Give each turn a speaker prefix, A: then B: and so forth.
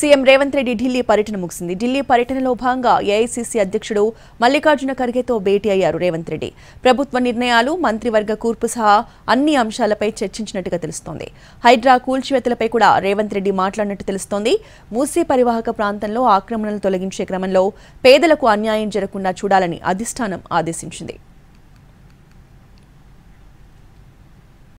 A: CM Revanth Reddy Delhi పర్యటన ముగిసింది ఢిల్లీ పర్యటనలో భాగంగా ఏఐసీసీ అధ్యక్షుడు మల్లికార్జున ఖర్గేతో భేటీ అయ్యారు రేవంత్ రెడ్డి ప్రభుత్వ నిర్ణయాలు మంత్రివర్గ కూర్పు సహా అన్ని అంశాలపై చర్చించినట్టుగా తెలుస్తోంది హైడ్రా కూల్చివేతలపై కూడా రేవంత్ రెడ్డి మాట్లాడినట్టు తెలుస్తోంది మూసీ పరివాహక ప్రాంతంలో ఆక్రమణలు తొలగించే క్రమంలో పేదలకు అన్యాయం జరగకుండా చూడాలని అధిష్టానం ఆదేశించింది